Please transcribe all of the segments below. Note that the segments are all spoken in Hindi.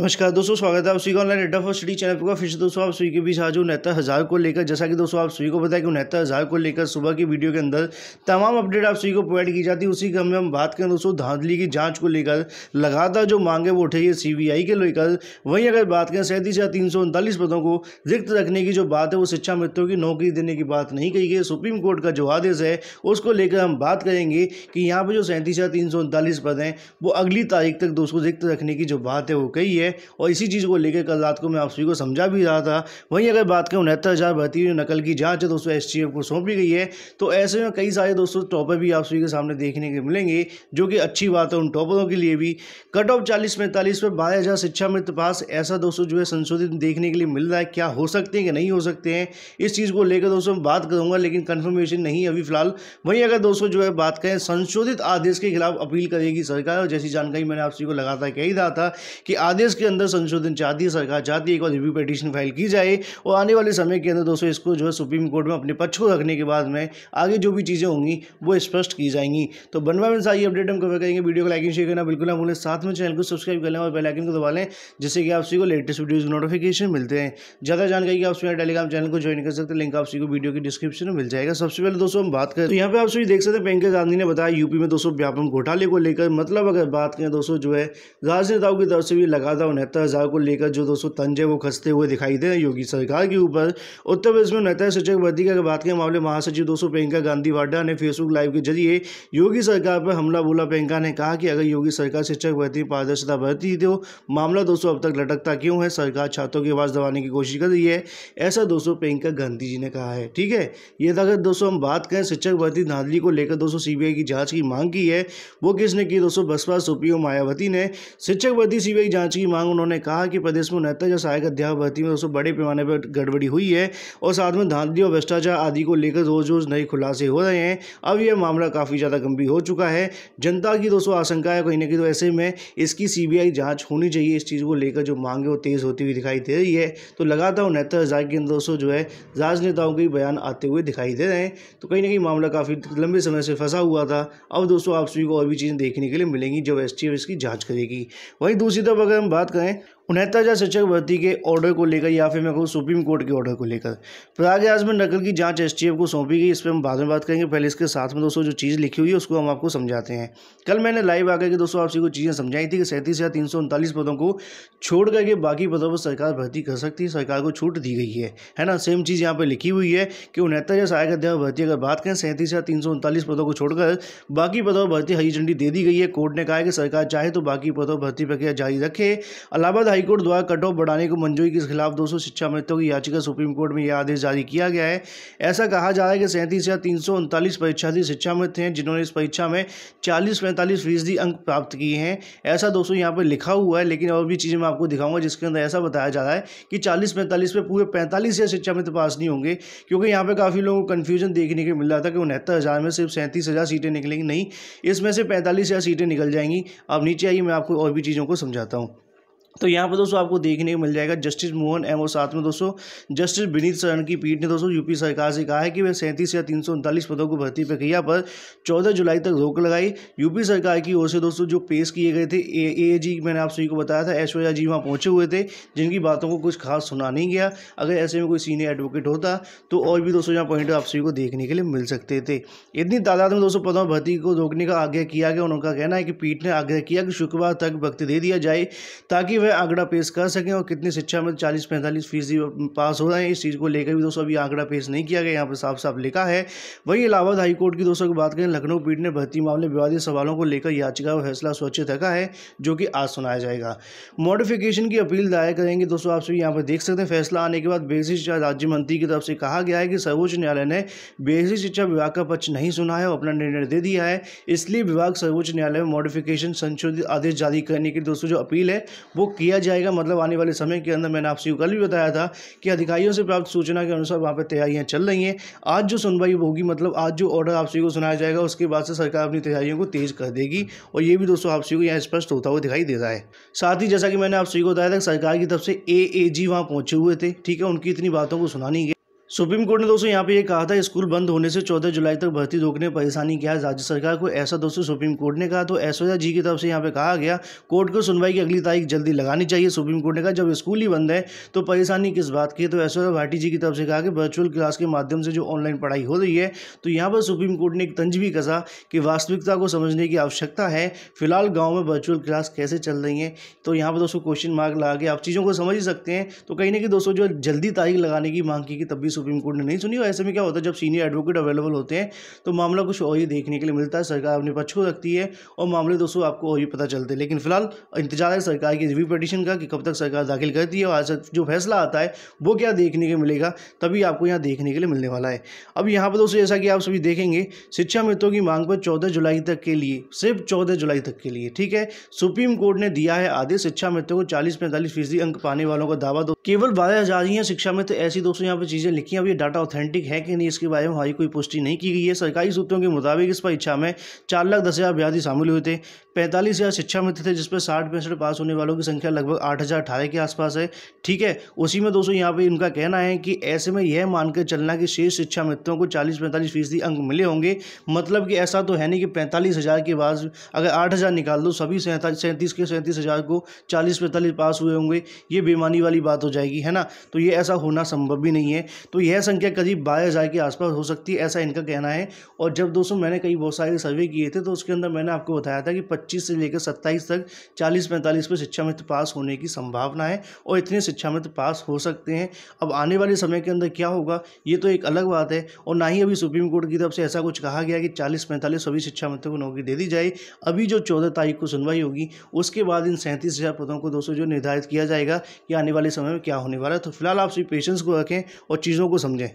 नमस्कार दोस्तों स्वागत है आप सभी का ऑनलाइन अड्डा फॉर स्टडी चैनल पर फिर से दोस्तों आप सभी के बीच आज उनहत्तर हज़ार को लेकर जैसा कि दोस्तों आप सभी को बताया कि उनहत्तर हज़ार को लेकर सुबह की वीडियो के अंदर तमाम अपडेट आप सभी को प्रोवाइड की जाती है उसी के हमें हम बात करें दोस्तों धांधली की जाँच को लेकर लगातार जो मांगे वो उठे सी बी के लेकर वहीं अगर बात करें सैंतीस या तीन पदों को रिक्त रखने की जो बात है वो शिक्षा मित्रों की नौकरी देने की बात नहीं कही गई सुप्रीम कोर्ट का जो आदेश है उसको लेकर हम बात करेंगे कि यहाँ पर जो सैंतीस या तीन पद हैं वो अगली तारीख तक दोस्तों रिक्त रखने की जो बात है वो कही है है और इसी चीज़ को लेकर कल रात को मैं आप सभी को समझा भी रहा था वहीं अगर बात करें उनहत्तर हज़ार भर्ती हुई नकल की जाँच है दोस्तों एस को सौंपी गई है तो ऐसे में कई सारे दोस्तों टॉपर भी आप सभी के सामने देखने के मिलेंगे जो कि अच्छी बात है उन टॉपरों के लिए भी कट ऑफ चालीस पैंतालीस पर बारह हज़ार शिक्षा मित्र पास ऐसा दोस्तों जो है संशोधित देखने के लिए मिल रहा है क्या हो सकते हैं कि नहीं हो सकते हैं इस चीज़ को लेकर दोस्तों मैं बात करूंगा लेकिन कंफर्मेशन नहीं अभी फिलहाल वहीं अगर दोस्तों जो है बात करें संशोधित आदेश के खिलाफ अपील करेगी सरकार और जैसी जानकारी मैंने आप सभी को लगातार कह ही रहा था कि आदेश इसके अंदर संशोधन चाहती है सरकार चाहती है एक बार रिव्यू पटिशन फाइल की जाए और आने वाले समय के अंदर दोस्तों इसको जो है सुप्रीम कोर्ट में अपने पक्ष को रखने के बाद में आगे जो भी चीज़ें होंगी वो स्पष्ट की जाएंगी तो बनवा में सारी अपडेट हम कवर करेंगे वीडियो को लाइक शेयर करना बिल्कुल ना भूलें साथ में चैनल को सब्सक्राइब कर लें और बेलाइकन को दबा लें जिससे कि आप सभी को लेटेस्ट वीडियोज़ नोटिफिकेशन मिलते हैं ज़्यादा जानकारी आप सभी टेलीग्राम चैनल को ज्वाइन कर सकते हैं लिंक आप सभी को वीडियो की डिस्क्रिप्शन में मिल जाएगा सबसे पहले दोस्तों हम बात करें तो यहाँ पर आप सभी देख सकते हैं प्रियंका गांधी ने बताया यूपी में दोस्तों व्यापक घोटाले को लेकर मतलब अगर बात करें दोस्तों जो है राजनेताओं की तरफ से भी लगातार का उनहत्तर हज़ार को लेकर जो दोस्तों तंज है वो खसते हुए दिखाई दे रहे हैं योगी सरकार के ऊपर उत्तर प्रदेश में नेता सचिव वर्दी की बात के मामले महासचिव दोस्तों प्रियंका गांधी वाड्रा ने फेसबुक लाइव के जरिए योगी सरकार पर हमला बोला प्रियंका ने कहा कि अगर योगी सरकार शिक्षक भर्ती में पारदर्शिता बढ़ती तो मामला दोस्तों अब तक लटकता क्यों है सरकार छात्रों की आवाज़ दबाने की कोशिश कर रही है ऐसा दोस्तों प्रियंका गांधी जी ने कहा है ठीक है ये तो अगर दोस्तों हम बात करें शिक्षक भर्ती धांधली को लेकर दोस्तों सीबीआई की जांच की मांग की है वो किसने की दोस्तों बसपा सुप्रियो मायावती ने शिक्षक भर्ती सीबीआई जांच की मांग उन्होंने कहा कि प्रदेश में उन्हत्तर जो सहायक अध्याप भर्ती में दोस्तों बड़े पैमाने पर गड़बड़ी हुई है और साथ में धांधली और भ्रष्टाचार आदि को लेकर रोज रोज नए खुलासे हो रहे हैं अब यह मामला काफ़ी ज़्यादा गंभीर हो चुका है जनता की दोस्तों आशंका है कहीं ना कहीं तो ऐसे में इसकी सी बी होनी चाहिए इस चीज़ को लेकर जो मांगे वो तेज़ होती हुई दिखाई दे रही है तो लगातार उनहत्तर हज़ार के अंदर दोस्तों जो है राजनेताओं के बयान आते हुए दिखाई दे रहे हैं तो कहीं ना कहीं मामला काफ़ी लंबे समय से फंसा हुआ था अब दोस्तों आप सभी को और भी चीज़ें देखने के लिए मिलेंगी जब एस इसकी जाँच करेगी वहीं दूसरी तरफ अगर हम बात बात करें उनहत्तर तो हज़ार शिक्षक भर्ती के ऑर्डर को लेकर या फिर मैं कहूँ सुप्रीम कोर्ट के ऑर्डर को लेकर प्रयागराज में नकल की जांच एसटीएफ को सौंपी गई इस पर हम बाद में बात करेंगे पहले इसके साथ में दोस्तों जो चीज़ लिखी हुई है उसको हम आपको समझाते हैं कल मैंने लाइव आकर के दोस्तों आपसे को चीज़ें समझाई थी कि सैंतीस हज़ार तीन सौ उनतालीस पदों को छोड़ करके बाकी पदों पर सरकार भर्ती कर सकती है सरकार को छूट दी गई है है ना सेम चीज़ यहाँ पर लिखी हुई है कि उनहत्तर हज़ार सहायक अध्यापक भर्ती अगर बात करें सैंतीस हज़ार तीन सौ उनतालीस पदों को छोड़कर बाकी पदों पर भर्ती हरी झंडी दे दी गई है कोर्ट ने कहा कि सरकार चाहे तो बाकी पदों पर भर्ती प्रक्रिया जारी रखे अलाहाबाद हाईकोर्ट द्वारा कट ऑफ बढ़ाने को मंजूरी के खिलाफ दो सौ शिक्षा मित्रों की याचिका सुप्रीम कोर्ट में यह आदेश जारी किया गया है ऐसा कहा जा रहा है कि सैंतीस या तीन सौ उनतालीस परीक्षार्थी शिक्षा मित्र हैं जिन्होंने इस परीक्षा में चालीस पैंतालीस फीसदी अंक प्राप्त किए हैं ऐसा दोस्तों यहाँ पर लिखा हुआ है लेकिन और भी चीज़ें मैं आपको दिखाऊंगा जिसके अंदर ऐसा बताया जा रहा है कि चालीस पैंतालीस में पूरे पैंतालीस या शिक्षा मित्र पास नहीं होंगे क्योंकि यहाँ पर काफ़ी लोगों को कन्फ्यूजन देखने को मिल रहा था कि उनहत्तर हज़ार में सिर्फ सैंतीस हज़ार सीटें निकलेंगी नहीं इसमें से पैंतालीस हज़ार सीटें निकल जाएंगी अब नीचे आइए मैं आपको और भी चीज़ों को समझाता हूँ तो यहाँ पर दोस्तों आपको देखने को मिल जाएगा जस्टिस मोहन एम और साथ में दोस्तों जस्टिस विनीत शरण की पीठ ने दोस्तों यूपी सरकार से कहा है कि वे सैंतीस या तीन पदों को भर्ती प्रक्रिया पर 14 जुलाई तक रोक लगाई यूपी सरकार की ओर से दोस्तों जो पेश किए गए थे ए ए जी मैंने आप सभी को बताया था ऐश्वर्या जी वहाँ पहुँचे हुए थे जिनकी बातों को कुछ खास सुना नहीं गया अगर ऐसे में कोई सीनियर एडवोकेट होता तो और भी दोस्तों यहाँ पॉइंट आप सभी को देखने के लिए मिल सकते थे इतनी तादाद में दोस्तों पदों भर्ती को रोकने का आग्रह किया गया उनका कहना है कि पीठ ने आग्रह किया कि शुक्रवार तक वक्त दे दिया जाए ताकि है आंकड़ा पेश कर सकें और कितने शिक्षा में चालीस पैंतालीस फीसदी पास हो रहे हैं इस चीज़ को लेकर भी दोस्तों अभी आंकड़ा पेश नहीं किया गया यहाँ पर साफ साफ लिखा है वहीं इलाहाबाद हाईकोर्ट की दोस्तों की बात करें लखनऊ पीठ ने भर्ती मामले विवादित सवालों को लेकर याचिका और फैसला सुरक्षित रखा है जो कि आज सुनाया जाएगा मॉडिफिकेशन की अपील दायर करेंगे दोस्तों आप सभी यहाँ पर देख सकते हैं फैसला आने के बाद बेसिक शिक्षा राज्य मंत्री की तरफ से कहा गया है कि सर्वोच्च न्यायालय ने बेसिक शिक्षा विभाग का पक्ष नहीं सुना है और अपना निर्णय दे दिया है इसलिए विभाग सर्वोच्च न्यायालय में मॉडिफिकेशन संशोधित आदेश जारी करने की दोस्तों जो अपील है वो किया जाएगा मतलब आने वाले समय के अंदर मैंने आपसे कल भी बताया था कि अधिकारियों से प्राप्त सूचना के अनुसार वहाँ पर तैयारियाँ चल रही हैं आज जो सुनवाई होगी मतलब आज जो ऑर्डर आपसी को सुनाया जाएगा उसके बाद से सरकार अपनी तैयारियों को तेज़ कर देगी और ये भी दोस्तों आपसी को यहाँ स्पष्ट होता हुआ दिखाई दे रहा है साथ ही जैसा कि मैंने आपसी को बताया था सरकार की तरफ से ए ए जी वहाँ पहुँचे हुए थे ठीक है उनकी इतनी बातों को सुनानी है सुप्रीम कोर्ट ने दोस्तों यहाँ पे ये कहा था स्कूल बंद होने से 14 जुलाई तक भर्ती रोकने परेशानी क्या है राज्य सरकार को ऐसा दोस्तों सुप्रीम कोर्ट ने कहा तो ऐश्वर्या जी की तरफ से यहाँ पे कहा गया कोर्ट को सुनवाई की अगली तारीख जल्दी लगानी चाहिए सुप्रीम कोर्ट ने कहा जब स्कूल ही बंद है तो परेशानी किस बात की है तो ऐश्वर्या भाटी जी की तरफ से कहा कि वर्चुअल क्लास के माध्यम से जो ऑनलाइन पढ़ाई हो रही है तो यहाँ पर सुप्रीम कोर्ट ने एक तंज भी कसा कि वास्तविकता को समझने की आवश्यकता है फिलहाल गाँव में वर्चुअल क्लास कैसे चल रही है तो यहाँ पर दोस्तों क्वेश्चन मार्क लगा के आप चीज़ों को समझ ही सकते हैं तो कहीं ना कि दोस्तों जो जल्दी तारीख लगाने की मांग की तब भी सुप्रीम कोर्ट ने नहीं सुनी और ऐसे में क्या होता है जब सीनियर एडवोकेट अवेलेबल होते हैं तो मामला कुछ और ही देखने के लिए मिलता है सरकार अपने पक्ष को रखती है और मामले दोस्तों आपको और भी पता चलते हैं लेकिन फिलहाल इंतजार है सरकार की रिव्यू पटिशन का कि कब तक सरकार दाखिल करती है और आज जो फैसला आता है वो क्या देखने के मिलेगा तभी आपको यहाँ देखने के लिए मिलने वाला है अब यहाँ पर दोस्तों जैसा कि आप सभी देखेंगे शिक्षा मित्रों की मांग पर चौदह जुलाई तक के लिए सिर्फ चौदह जुलाई तक के लिए ठीक है सुप्रीम कोर्ट ने दिया है आदेश शिक्षा मित्रों को चालीस पैंतालीस फीसदी अंक पाने वालों का दावा दो केवल बारह हज़ार ही है शिक्षा मित्र ऐसी दोस्तों यहाँ पर चीज़ें देखिए अब ये डाटा ऑथेंटिक है कि नहीं इसके बारे में हमारी कोई पुष्टि नहीं की गई है सरकारी सूत्रों के मुताबिक इस परीक्षा में चार लाख दस हज़ार अभ्यर्थी शामिल हुए थे पैंतालीस हज़ार शिक्षा मित्र थे जिसमें साठ पैंसठ पास होने वालों की संख्या लगभग आठ हज़ार अठारह के आसपास है ठीक है उसी में दोस्तों यहाँ पर इनका कहना है कि ऐसे में यह मानकर चलना कि शेष शिक्षा मित्रों को चालीस पैंतालीस फीसदी अंक मिले होंगे मतलब कि ऐसा तो है नहीं कि पैंतालीस हज़ार के बाद अगर आठ हज़ार निकाल दो सभी सैंतीस के सैंतीस हज़ार को चालीस पैंतालीस पास हुए होंगे ये बेमानी वाली बात हो जाएगी है ना तो ये ऐसा होना संभव भी नहीं है तो तो यह संख्या करीब बारह हज़ार के आसपास हो सकती है ऐसा इनका कहना है और जब दोस्तों मैंने कई बहुत सारे सर्वे किए थे तो उसके अंदर मैंने आपको बताया था कि पच्चीस से लेकर सत्ताईस तक चालीस पैंतालीस पर शिक्षा मित्र पास होने की संभावना है और इतने शिक्षा मित्र पास हो सकते हैं अब आने वाले समय के अंदर क्या होगा ये तो एक अलग बात है और ना ही अभी सुप्रीम कोर्ट की तरफ से ऐसा कुछ कहा गया कि चालीस पैंतालीस सभी शिक्षा मित्रों को नौकरी दे दी जाए अभी जो चौदह तारीख को सुनवाई होगी उसके बाद इन सैंतीस हज़ार पदों को दोस्तों जो निर्धारित किया जाएगा कि आने वाले समय में क्या होने वाला है तो फिलहाल आप सभी पेशेंस को रखें और चीज़ों को समझें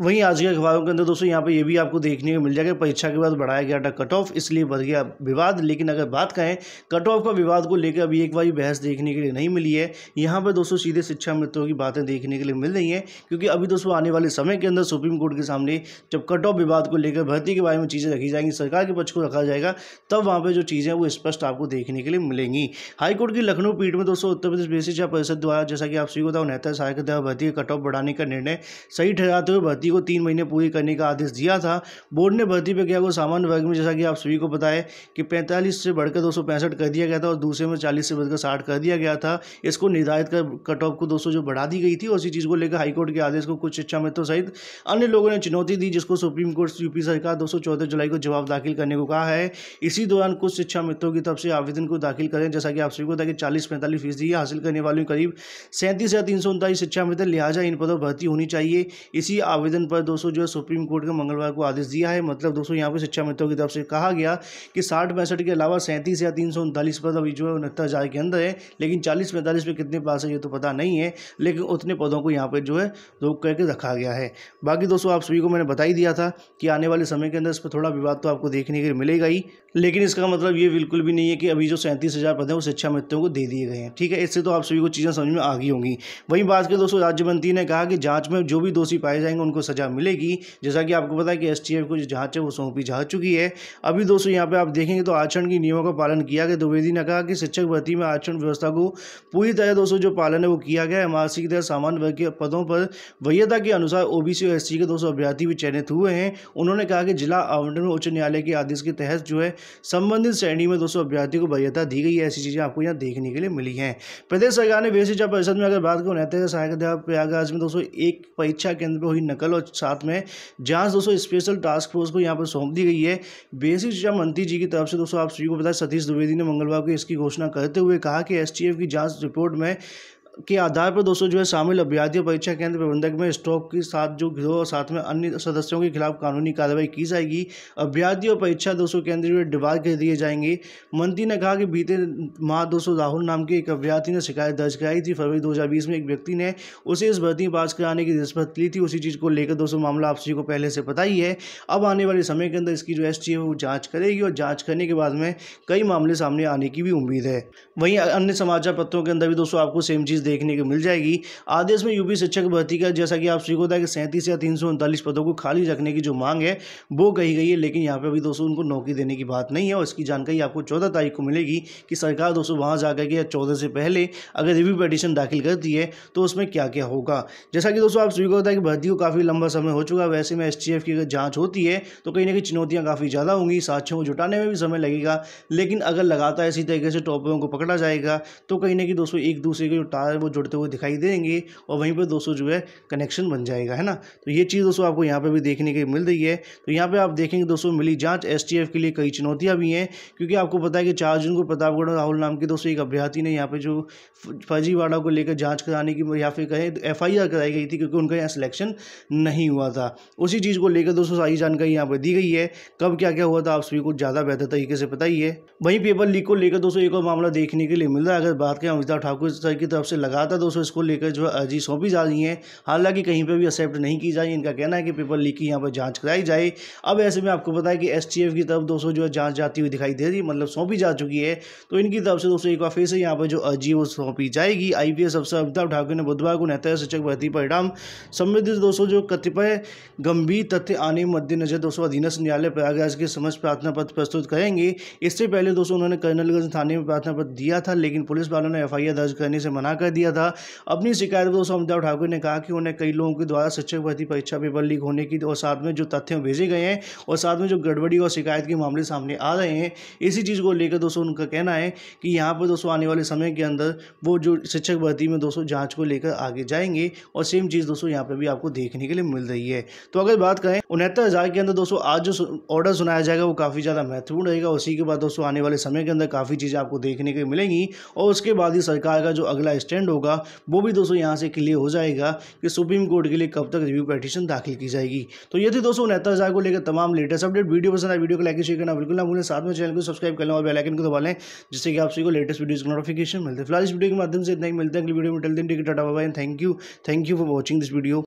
वहीं आज के अखबारों के अंदर दोस्तों यहाँ पे ये भी आपको देखने को मिल जाएगा परीक्षा के बाद बढ़ाया गया था कट ऑफ इसलिए बढ़ गया विवाद लेकिन अगर बात करें कट ऑफ का विवाद को लेकर अभी एक बार बहस देखने के लिए नहीं मिली है यहाँ पर दोस्तों सीधे शिक्षा मित्रों की बातें देखने के लिए मिल रही हैं क्योंकि अभी दोस्तों आने वाले समय के अंदर सुप्रीम कोर्ट के सामने जब कट ऑफ विवाद को लेकर भर्ती के बारे में चीज़ें रखी जाएंगी सरकार के पक्ष को रखा जाएगा तब वहाँ पर जो चीज़ें वो स्पष्ट आपको देखने के लिए मिलेंगी हाईकोर्ट की लखनऊ पीठ में दोस्तों उत्तर प्रदेश बेसिक शिक्षा परिषद द्वारा जैसा कि आप सीखता हूँ नेता सहायक द्वारा भर्ती कट ऑफ बढ़ाने का निर्णय सही ठहराते हुए भर्ती भर्ती को तीन महीने पूरी करने का आदेश दिया था बोर्ड ने भर्ती प्रक्रिया को सामान्य वर्ग में जैसा कि आप सभी को बताए कि पैंतालीस से बढ़कर दो कर दिया गया था और दूसरे में चालीस से बढ़कर साठ कर दिया गया था इसको निर्धारित कर कट ऑफ को दो जो बढ़ा दी गई थी उसी चीज़ को लेकर हाईकोर्ट के आदेश को कुछ शिक्षा मित्रों सहित अन्य लोगों ने चुनौती दी जिसको सुप्रीम कोर्ट यूपी सरकार दो जुलाई को जवाब दाखिल करने को कहा है इसी दौरान कुछ शिक्षा मित्रों की तरफ से आवेदन को दाखिल करें जैसा कि आप सभी को बताया कि चालीस पैंतालीस फीसदी हासिल करने वालों करीब सैंतीस या तीन शिक्षा मित्र लिहाजा इन पदों पर भर्ती होनी चाहिए इसी आवेदन आवेदन पर दोस्तों जो है सुप्रीम कोर्ट ने मंगलवार को आदेश दिया है मतलब दोस्तों यहाँ पर शिक्षा मित्रों की तरफ से कहा गया कि साठ पैंसठ के अलावा सैंतीस या तीन सौ उनतालीस पद अभी जो है उनहत्तर हज़ार के अंदर है लेकिन चालीस पैंतालीस पे कितने पास है ये तो पता नहीं है लेकिन उतने पदों को यहाँ पर जो है रोक करके रखा गया है बाकी दोस्तों आप सभी को मैंने बता ही दिया था कि आने वाले समय के अंदर इस पर थोड़ा विवाद तो आपको देखने के लिए मिलेगा ही लेकिन इसका मतलब ये बिल्कुल भी नहीं है कि अभी जो सैंतीस हज़ार पद हैं वो शिक्षा मित्रों को दे दिए गए हैं ठीक है इससे तो आप सभी को चीज़ें समझ में आ गई होंगी वहीं बात करें दोस्तों राज्य मंत्री ने कहा कि जांच में जो भी दोषी पाए जाएंगे उनको सज़ा मिलेगी जैसा कि आपको पता है कि एस टी एफ को जो जाँच है वो सौंपी जा चुकी है अभी दोस्तों यहाँ पर आप देखेंगे तो आचरण की नियमों का पालन किया गया द्विवेदी ने कहा कि शिक्षक भर्ती में आचरण व्यवस्था को पूरी तरह दोस्तों जो पालन है वो किया गया है एमआरसी की तरह सामान्य वर्ग के पदों पर वरीयता के अनुसार ओबीसी और एससी के दोस्तों अभ्यर्थी भी चयनित हुए हैं उन्होंने कहा कि जिला आवंटन में उच्च न्यायालय के आदेश के तहत जो है संबंधित श्रेणी में दोस्तों अभ्यर्थी को वरीयता दी गई है ऐसी चीज़ें आपको यहाँ देखने के लिए मिली हैं प्रदेश सरकार ने वेश शिक्षा परिषद में अगर बात करें नैतिक सहायक प्रयागराज में दोस्तों एक परीक्षा केंद्र पर हुई नकल कल और साथ में जांच दोस्तों स्पेशल टास्क फोर्स को यहाँ पर सौंप दी गई है बेसिक शिक्षा मंत्री जी की तरफ से दोस्तों आप सभी को बताया सतीश द्विवेदी ने मंगलवार को इसकी घोषणा करते हुए कहा कि एस की जाँच रिपोर्ट में के आधार पर दोस्तों जो है शामिल अभ्यर्थी परीक्षा केंद्र प्रबंधक में स्टॉक के साथ जो गिरोह और साथ में अन्य सदस्यों के खिलाफ कानूनी कार्रवाई की जाएगी अभ्यर्थी और परीक्षा दोस्तों केंद्र जो डिबार कर दिए जाएंगे मंत्री ने कहा कि बीते माह दोस्तों राहुल नाम के एक अभ्यर्थी ने शिकायत दर्ज कराई थी फरवरी दो में एक व्यक्ति ने उसे इस भर्ती पास कराने की रिश्वत ली थी उसी चीज़ को लेकर दोस्तों मामला आपसी को पहले से पता ही है अब आने वाले समय के अंदर इसकी जो एस है वो जाँच करेगी और जाँच करने के बाद में कई मामले सामने आने की भी उम्मीद है वहीं अन्य समाचार पत्रों के अंदर भी दोस्तों आपको सेम चीज़ देखने को मिल जाएगी आदेश में यूपी शिक्षक भर्ती का जैसा कि आप सीखो था कि सैंतीस या तीन पदों को खाली रखने की जो मांग है वो कही गई है लेकिन यहाँ पर अभी दोस्तों उनको नौकरी देने की बात नहीं है और इसकी जानकारी आपको चौदह तारीख को मिलेगी कि सरकार दोस्तों वहाँ के या चौदह से पहले अगर रिव्यू पटिशन दाखिल करती है तो उसमें क्या क्या होगा जैसा कि दोस्तों आप होता को कि भर्ती को काफ़ी लंबा समय हो चुका है वैसे में एस की अगर जाँच होती है तो कहीं ना कहीं चुनौतियां काफ़ी ज़्यादा होंगी साक्षियों को जुटाने में भी समय लगेगा लेकिन अगर लगातार इसी तरीके से टॉपरों को पकड़ा जाएगा तो कहीं ना कहीं दोस्तों एक दूसरे के जो टार है वो जुड़ते हुए दिखाई देंगे और वहीं पर दोस्तों जो है कनेक्शन बन जाएगा है ना तो ये चीज़ दोस्तों आपको यहाँ पर भी देखने की मिल रही है तो यहाँ पर आप देखेंगे दोस्तों मिली जाँच एस के लिए कई चुनौतियाँ भी हैं क्योंकि आपको पता है कि चार जून को प्रतापगढ़ राहुल नाम के दोस्तों एक अभ्यर्थी ने यहाँ पर जो फर्जीवाड़ा को लेकर जाँच कराने की या फिर कहें एफ तो कराई गई थी क्योंकि उनका यहाँ सिलेक्शन नहीं हुआ था उसी चीज़ को लेकर दोस्तों सारी जानकारी यहाँ पर दी गई है कब क्या क्या हुआ था आप सभी को ज़्यादा बेहतर तरीके से बताइए वहीं पेपर लीक को लेकर दोस्तों एक और मामला देखने के लिए मिल रहा है अगर बात करें अमिताभ ठाकुर सर की तरफ से लगातार दोस्तों इसको लेकर जो अर्जी सौंपी जा रही है हालांकि कहीं पर भी एक्सेप्ट नहीं की जा रही इनका कहना है कि पेपर लीक की यहाँ पर जाँच कराई जाए अब ऐसे में आपको बताया कि एस की तरफ दोस्तों जो जाँच जाती हुई दिखाई दे रही मतलब सौंपी जा चुकी है तो इनकी तरफ से दोस्तों एक बार फिर से यहाँ पर जो अर्जी वो सौंपी जाएगी आई पी अफसर अमिताभ ठाकरे ने बुधवार को नेता शिक्षक भर्ती परिणाम संबंधित दोस्तों जो कतिपय गंभीर तथ्य आने मद्देनजर दोस्तों अधीनस्थ न्यायालय प्रयागराज के समस्त प्रार्थना पत्र प्रस्तुत करेंगे इससे पहले दोस्तों उन्होंने कर्नलगंज थाने में प्रार्थना पत्र दिया था लेकिन पुलिस वालों ने एफआईआर दर्ज करने से मना कर कर दिया था अपनी शिकायत पर दोस्तों अमिताभ ठाकुर ने कहा कि उन्हें कई लोगों के द्वारा शिक्षक भर्ती परीक्षा पेपर लीक होने की और साथ में जो तथ्य भेजे गए हैं और साथ में जो गड़बड़ी और शिकायत के मामले सामने आ रहे हैं इसी चीज़ को लेकर दोस्तों उनका कहना है कि यहाँ पर दोस्तों आने वाले समय के अंदर वो जो शिक्षक भर्ती में दोस्तों जाँच को लेकर आगे जाएंगे और सेम चीज़ दोस्तों यहाँ पर भी आपको देखने के लिए मिल रही है तो अगर बात करें उनहत्तर हज़ार के अंदर दोस्तों आज जो ऑर्डर सुनाया जाएगा वो काफ़ी ज़्यादा महत्वपूर्ण रहेगा उसी के बाद दोस्तों आने वाले समय के अंदर काफ़ी चीज़ें आपको देखने के मिलेंगी और उसके बाद ही सरकार का जो अगला स्टेप स्टैंड होगा वो भी दोस्तों यहाँ से क्लियर हो जाएगा कि सुप्रीम कोर्ट के लिए कब तक रिव्यू पटिशन दाखिल की जाएगी तो ये थी दोस्तों उनहत्तर हजार को लेकर तमाम लेटेस्ट अपडेट वीडियो पसंद आए वीडियो को लाइक शेयर करना बिल्कुल ना भूलें साथ में चैनल को सब्सक्राइब करना और बेलाइकन को दबा लें जिससे कि आप सभी को लेटेस्ट वीडियो का नोटिफिकेशन मिलते फिलहाल इस वीडियो के माध्यम से इतना ही मिलते हैं अगली वीडियो में टेल दिन टिकट टाटा बाबा thank you thank you for watching this video